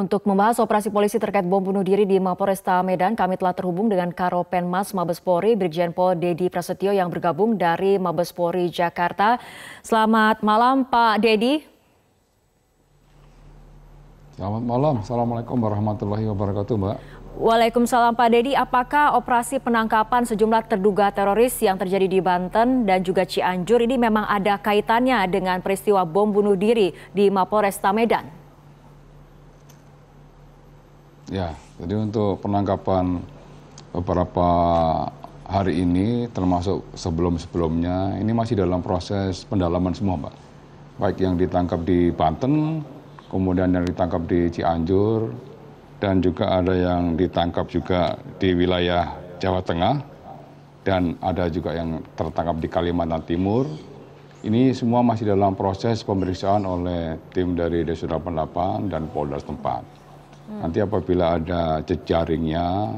Untuk membahas operasi polisi terkait bom bunuh diri di Mapolresta Medan, kami telah terhubung dengan Karo Penmas Mabes Polri, Brigjen Pol Dedi Prasetyo yang bergabung dari Mabes Polri Jakarta. Selamat malam Pak Dedi. Selamat malam. Assalamualaikum warahmatullahi wabarakatuh Mbak. Waalaikumsalam Pak Dedi. Apakah operasi penangkapan sejumlah terduga teroris yang terjadi di Banten dan juga Cianjur ini memang ada kaitannya dengan peristiwa bom bunuh diri di Mapolresta Medan? Ya, jadi untuk penangkapan beberapa hari ini termasuk sebelum-sebelumnya ini masih dalam proses pendalaman semua, Pak. Baik yang ditangkap di Banten, kemudian yang ditangkap di Cianjur, dan juga ada yang ditangkap juga di wilayah Jawa Tengah, dan ada juga yang tertangkap di Kalimantan Timur. Ini semua masih dalam proses pemeriksaan oleh tim dari Desa 88 dan Polda setempat. Nanti apabila ada jejaringnya,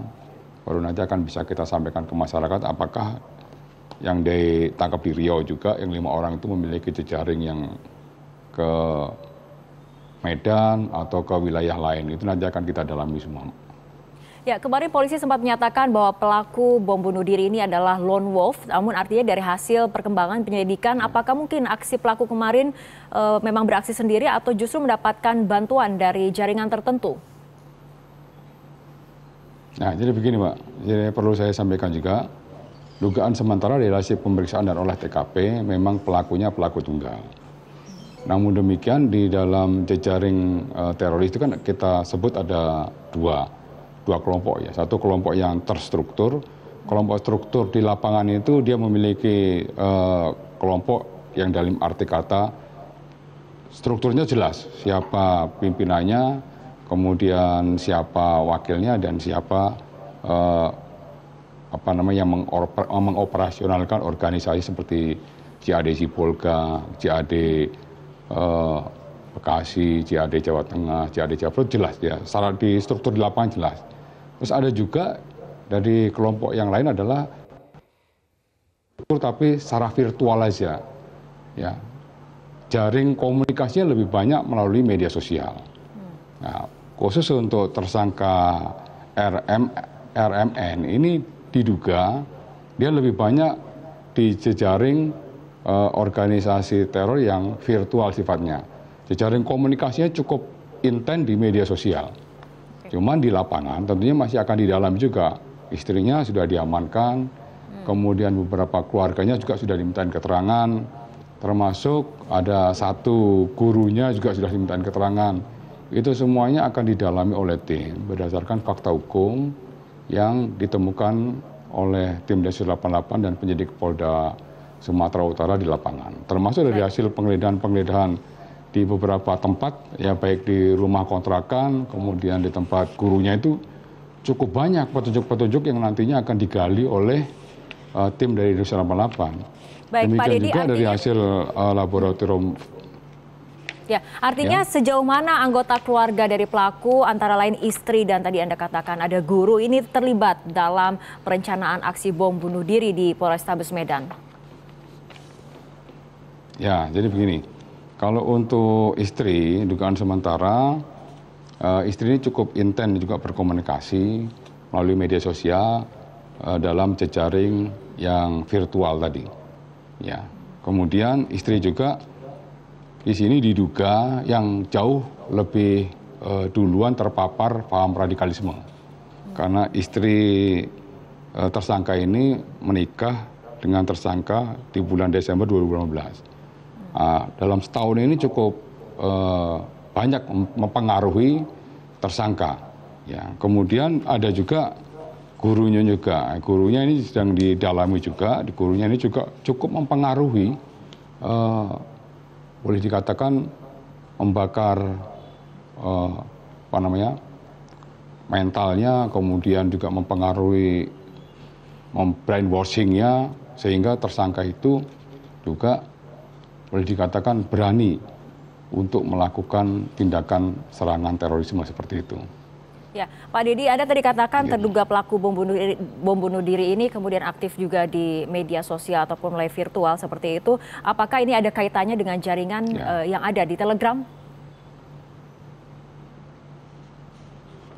baru nanti akan bisa kita sampaikan ke masyarakat apakah yang ditangkap di Riau juga, yang lima orang itu memiliki jejaring yang ke Medan atau ke wilayah lain. Itu nanti akan kita dalami semua. Ya, kemarin polisi sempat menyatakan bahwa pelaku bom bunuh diri ini adalah lone wolf. Namun artinya dari hasil perkembangan penyelidikan, hmm. apakah mungkin aksi pelaku kemarin e, memang beraksi sendiri atau justru mendapatkan bantuan dari jaringan tertentu? Nah, jadi begini Pak, jadi perlu saya sampaikan juga, dugaan sementara dari hasil pemeriksaan dan olah TKP memang pelakunya pelaku tunggal. Namun demikian di dalam jejaring uh, teroris itu kan kita sebut ada dua, dua kelompok ya. Satu kelompok yang terstruktur, kelompok struktur di lapangan itu dia memiliki uh, kelompok yang dalam arti kata strukturnya jelas siapa pimpinannya, kemudian siapa wakilnya dan siapa eh, apa namanya yang mengoper, eh, mengoperasionalkan organisasi seperti JAD Sipolga, JAD eh, Bekasi, JAD Jawa Tengah, JAD Jawa jelas ya. Secara di struktur di lapangan jelas. Terus ada juga dari kelompok yang lain adalah struktur tapi secara virtual aja. Ya. Jaring komunikasinya lebih banyak melalui media sosial. Hmm. Nah, Khusus untuk tersangka RM, RMN ini diduga dia lebih banyak di jejaring eh, organisasi teror yang virtual sifatnya. Jejaring komunikasinya cukup intens di media sosial. Cuman di lapangan tentunya masih akan di dalam juga. Istrinya sudah diamankan, hmm. kemudian beberapa keluarganya juga sudah dimintain keterangan, termasuk ada satu gurunya juga sudah dimintain keterangan. Itu semuanya akan didalami oleh tim berdasarkan fakta hukum yang ditemukan oleh tim Densus 88 dan penyidik Polda Sumatera Utara di lapangan. Termasuk dari hasil penggeledahan-penggeledahan di beberapa tempat, ya baik di rumah kontrakan, kemudian di tempat gurunya itu cukup banyak petunjuk-petunjuk yang nantinya akan digali oleh uh, tim dari Densus 88. Baik, Demikian Pak Didi, juga dari hasil uh, laboratorium Ya, artinya ya. sejauh mana anggota keluarga dari pelaku antara lain istri dan tadi Anda katakan ada guru ini terlibat dalam perencanaan aksi bom bunuh diri di Polrestabes Medan? Ya, jadi begini. Kalau untuk istri dugaan sementara uh, istri ini cukup intens juga berkomunikasi melalui media sosial uh, dalam jejaring yang virtual tadi. Ya. Kemudian istri juga di sini diduga yang jauh lebih uh, duluan terpapar paham radikalisme. Karena istri uh, tersangka ini menikah dengan tersangka di bulan Desember 2015. Uh, ah, dalam setahun ini cukup uh, banyak mempengaruhi tersangka. Ya, kemudian ada juga gurunya juga. Gurunya ini sedang didalami juga. Gurunya ini juga cukup mempengaruhi uh, boleh dikatakan membakar uh, apa namanya mentalnya, kemudian juga mempengaruhi membrainwashingnya sehingga tersangka itu juga boleh dikatakan berani untuk melakukan tindakan serangan terorisme seperti itu. Ya, Pak Dedi, Anda tadi katakan iya, terduga pelaku bom bunuh, diri, bom bunuh diri ini kemudian aktif juga di media sosial ataupun live virtual seperti itu. Apakah ini ada kaitannya dengan jaringan ya. uh, yang ada di Telegram?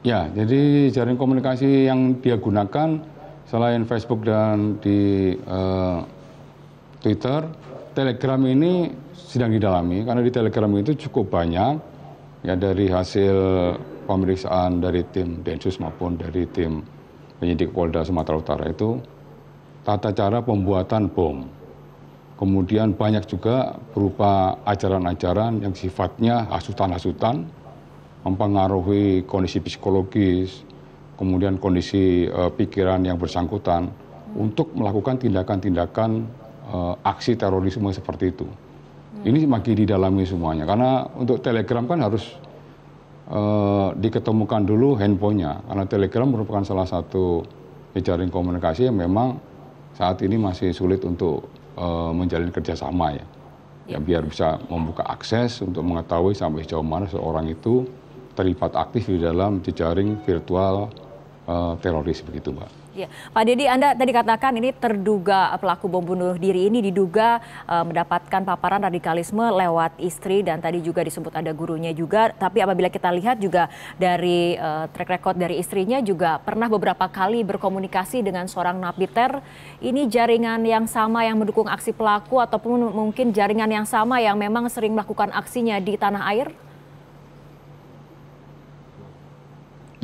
Ya, jadi jaring komunikasi yang dia gunakan selain Facebook dan di uh, Twitter, Telegram ini sedang didalami karena di Telegram itu cukup banyak ya dari hasil pemeriksaan dari tim Densus maupun dari tim penyidik Polda Sumatera Utara itu tata cara pembuatan bom. Kemudian banyak juga berupa ajaran-ajaran yang sifatnya hasutan-hasutan, mempengaruhi kondisi psikologis, kemudian kondisi uh, pikiran yang bersangkutan untuk melakukan tindakan-tindakan uh, aksi terorisme seperti itu. Ya. Ini makin didalami semuanya karena untuk Telegram kan harus uh, diketemukan dulu handphonenya karena Telegram merupakan salah satu jaring komunikasi yang memang saat ini masih sulit untuk uh, menjalin kerjasama ya. ya. Ya biar bisa membuka akses untuk mengetahui sampai sejauh mana seorang itu terlibat aktif di dalam jejaring virtual Eh, teroris begitu, Mbak. Ya. Pak Dedi, Anda tadi katakan ini terduga pelaku bom bunuh diri ini diduga uh, mendapatkan paparan radikalisme lewat istri dan tadi juga disebut ada gurunya juga. Tapi apabila kita lihat juga dari uh, track record dari istrinya juga pernah beberapa kali berkomunikasi dengan seorang napiter. Ini jaringan yang sama yang mendukung aksi pelaku ataupun mungkin jaringan yang sama yang memang sering melakukan aksinya di tanah air?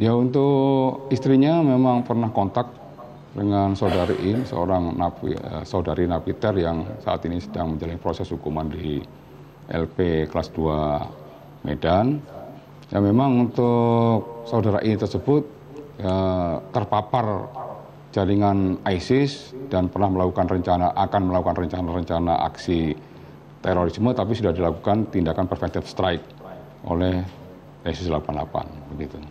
Ya untuk istrinya memang pernah kontak dengan saudari seorang napi, eh, saudari napiter yang saat ini sedang menjalani proses hukuman di LP kelas 2 Medan. Ya memang untuk saudara ini tersebut ya, terpapar jaringan ISIS dan pernah melakukan rencana akan melakukan rencana-rencana aksi terorisme tapi sudah dilakukan tindakan preventive strike oleh ISIS 88 begitu. Hmm.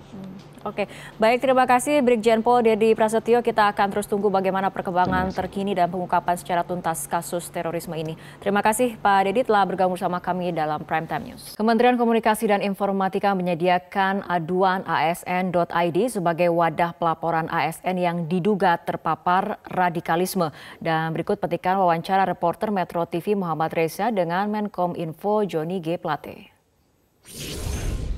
Oke, baik terima kasih Brigjen Pol Dedi Prasetyo. Kita akan terus tunggu bagaimana perkembangan terkini dan pengungkapan secara tuntas kasus terorisme ini. Terima kasih Pak Dedi telah bergabung sama kami dalam Prime Time News. Kementerian Komunikasi dan Informatika menyediakan aduan asn.id sebagai wadah pelaporan ASN yang diduga terpapar radikalisme. Dan berikut petikan wawancara reporter Metro TV Muhammad Reza dengan Menkom Info Joni G. Plate.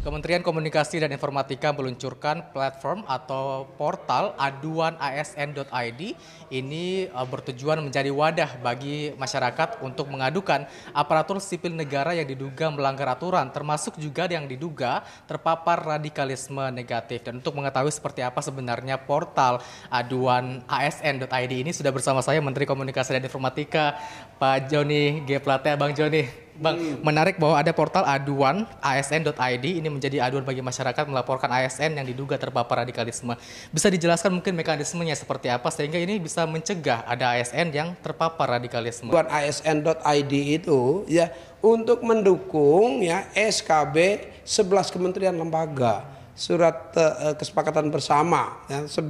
Kementerian Komunikasi dan Informatika meluncurkan platform atau portal aduanasn.id. Ini eh, bertujuan menjadi wadah bagi masyarakat untuk mengadukan aparatur sipil negara yang diduga melanggar aturan, termasuk juga yang diduga terpapar radikalisme negatif. Dan untuk mengetahui seperti apa sebenarnya portal aduanasn.id ini sudah bersama saya Menteri Komunikasi dan Informatika Pak Joni G. Plate. Bang Joni, Bang, hmm. menarik bahwa ada portal aduan asn.id ini menjadi aduan bagi masyarakat melaporkan ASN yang diduga terpapar radikalisme. Bisa dijelaskan mungkin mekanismenya seperti apa sehingga ini bisa mencegah ada ASN yang terpapar radikalisme. Buat asn.id itu ya untuk mendukung ya SKB 11 kementerian lembaga, surat uh, kesepakatan bersama ya 11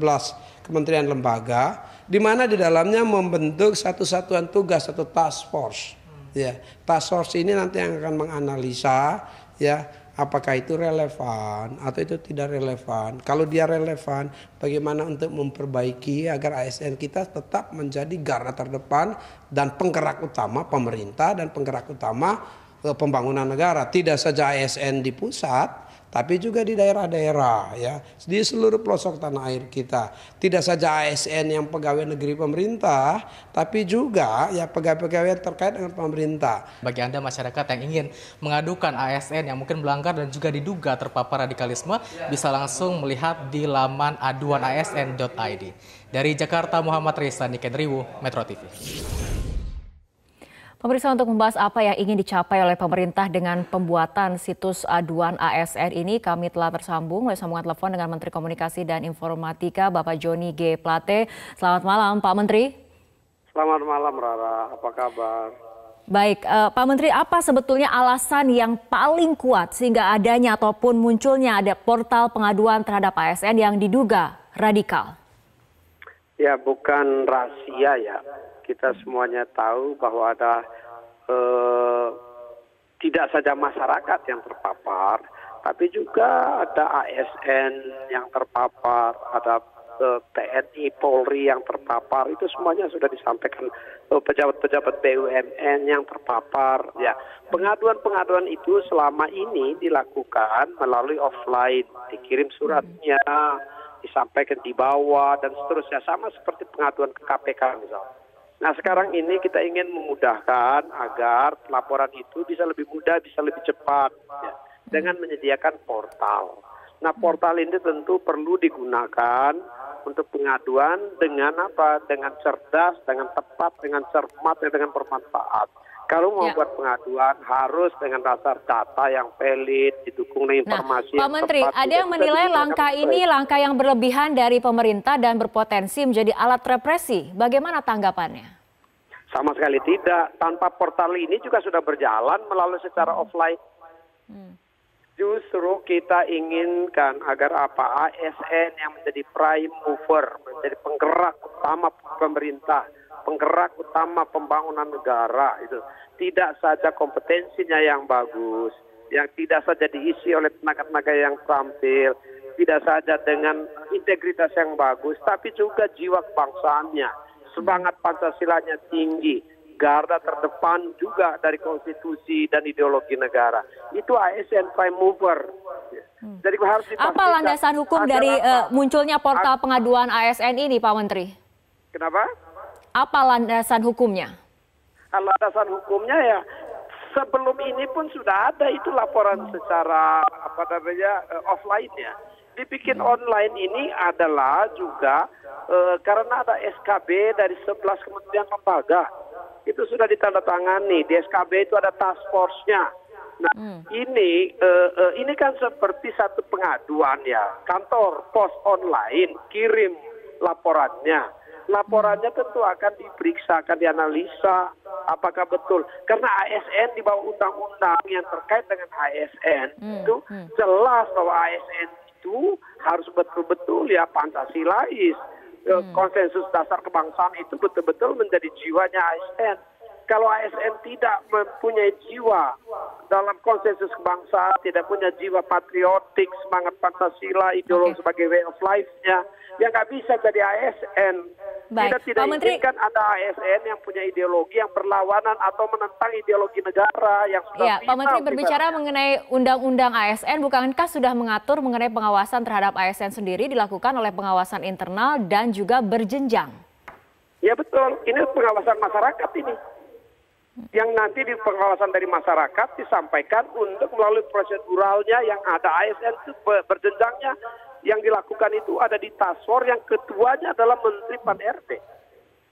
kementerian lembaga di mana di dalamnya membentuk satu satuan tugas satu task force ya task ini nanti yang akan menganalisa ya apakah itu relevan atau itu tidak relevan kalau dia relevan bagaimana untuk memperbaiki agar ASN kita tetap menjadi garda terdepan dan penggerak utama pemerintah dan penggerak utama e, pembangunan negara tidak saja ASN di pusat tapi juga di daerah-daerah ya di seluruh pelosok tanah air kita. Tidak saja ASN yang pegawai negeri pemerintah, tapi juga ya pegawai-pegawai yang terkait dengan pemerintah. Bagi Anda masyarakat yang ingin mengadukan ASN yang mungkin melanggar dan juga diduga terpapar radikalisme, bisa langsung melihat di laman aduanasn.id. Dari Jakarta Muhammad Risa Nikenriwu, Metro TV. Pemirsa untuk membahas apa yang ingin dicapai oleh pemerintah dengan pembuatan situs aduan ASN ini, kami telah tersambung oleh sambungan telepon dengan Menteri Komunikasi dan Informatika Bapak Joni G. Plate. Selamat malam Pak Menteri. Selamat malam Rara, apa kabar? Baik, eh, Pak Menteri, apa sebetulnya alasan yang paling kuat sehingga adanya ataupun munculnya ada portal pengaduan terhadap ASN yang diduga radikal? Ya, bukan rahasia ya kita semuanya tahu bahwa ada eh, tidak saja masyarakat yang terpapar, tapi juga ada ASN yang terpapar, ada eh, TNI, Polri yang terpapar. Itu semuanya sudah disampaikan eh, pejabat-pejabat eh, BUMN yang terpapar. Ya, pengaduan-pengaduan itu selama ini dilakukan melalui offline, dikirim suratnya, disampaikan di bawah dan seterusnya sama seperti pengaduan ke KPK misalnya. Nah sekarang ini kita ingin memudahkan agar laporan itu bisa lebih mudah, bisa lebih cepat ya, dengan menyediakan portal. Nah portal ini tentu perlu digunakan untuk pengaduan dengan apa? Dengan cerdas, dengan tepat, dengan cermat, dengan bermanfaat. Kalau mau ya. buat pengaduan harus dengan dasar data yang valid, didukung dengan nah, informasi. Nah, Pak Menteri, tepat, ada yang menilai langkah ini langkah yang berlebihan dari pemerintah dan berpotensi menjadi alat represi. Bagaimana tanggapannya? Sama sekali tidak. Tanpa portal ini juga sudah berjalan melalui secara hmm. offline. Hmm. Justru kita inginkan agar apa ASN yang menjadi prime mover, menjadi penggerak utama pemerintah penggerak utama pembangunan negara itu tidak saja kompetensinya yang bagus yang tidak saja diisi oleh tenaga-tenaga yang tampil tidak saja dengan integritas yang bagus tapi juga jiwa kebangsaannya semangat Pancasilanya tinggi garda terdepan juga dari konstitusi dan ideologi negara. Itu ASN prime mover. Hmm. Jadi harus Apa landasan hukum dari eh, munculnya portal pengaduan ASN ini, Pak Menteri? Kenapa? Apa landasan hukumnya? Nah, landasan hukumnya ya sebelum ini pun sudah ada itu laporan secara apa namanya eh, offline ya. Dibikin hmm. online ini adalah juga e, karena ada SKB dari 11 kementerian lembaga. Itu sudah ditandatangani. Di SKB itu ada task force-nya. Nah, hmm. ini uh, uh, ini kan seperti satu pengaduan ya. Kantor pos online kirim laporannya laporannya tentu akan diperiksa, akan dianalisa apakah betul. Karena ASN di bawah undang-undang yang terkait dengan ASN hmm. itu hmm. jelas bahwa ASN itu harus betul-betul ya Pancasilais. Hmm. Konsensus dasar kebangsaan itu betul-betul menjadi jiwanya ASN kalau ASN tidak mempunyai jiwa dalam konsensus kebangsaan, tidak punya jiwa patriotik, semangat Pancasila, ideologi okay. sebagai way of life-nya, ya nggak bisa jadi ASN. Baik. Kita tidak Pak Menteri... ada ASN yang punya ideologi yang berlawanan atau menentang ideologi negara yang sudah ya, Pak Menteri berbicara kita. mengenai undang-undang ASN, bukankah sudah mengatur mengenai pengawasan terhadap ASN sendiri dilakukan oleh pengawasan internal dan juga berjenjang? Ya betul, ini pengawasan masyarakat ini yang nanti di pengawasan dari masyarakat disampaikan untuk melalui proseduralnya yang ada ASN itu berjenjangnya yang dilakukan itu ada di tasor yang ketuanya adalah Menteri Pan RB.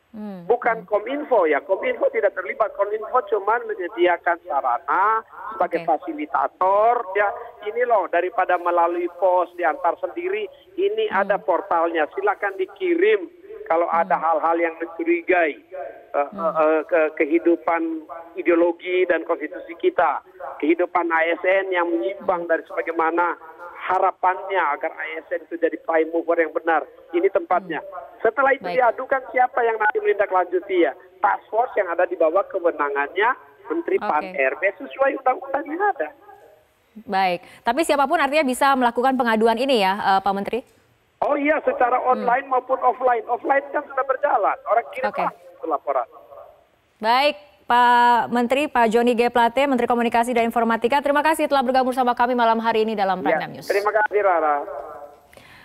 Hmm. Bukan Kominfo ya, Kominfo tidak terlibat. Kominfo cuma menyediakan sarana sebagai okay. fasilitator. Ya, ini loh daripada melalui pos diantar sendiri, ini hmm. ada portalnya. Silakan dikirim kalau hmm. ada hal-hal yang mencurigai uh, uh, uh, ke kehidupan ideologi dan konstitusi kita, kehidupan ASN yang menyimpang dari sebagaimana harapannya agar ASN itu jadi prime mover yang benar. Ini tempatnya. Hmm. Setelah itu diadukan siapa yang nanti menindaklanjuti ya. Task force yang ada di bawah kewenangannya Menteri okay. Pan RB sesuai undang-undang yang ada. Baik, tapi siapapun artinya bisa melakukan pengaduan ini ya, eh, Pak Menteri? Oh iya, secara hmm. online hmm. maupun offline. Offline kan sudah berjalan. Orang kirim okay. laporan. Baik, Pak Menteri, Pak Joni G. Plate, Menteri Komunikasi dan Informatika. Terima kasih telah bergabung sama kami malam hari ini dalam Prime ya, News. Terima kasih, Rara.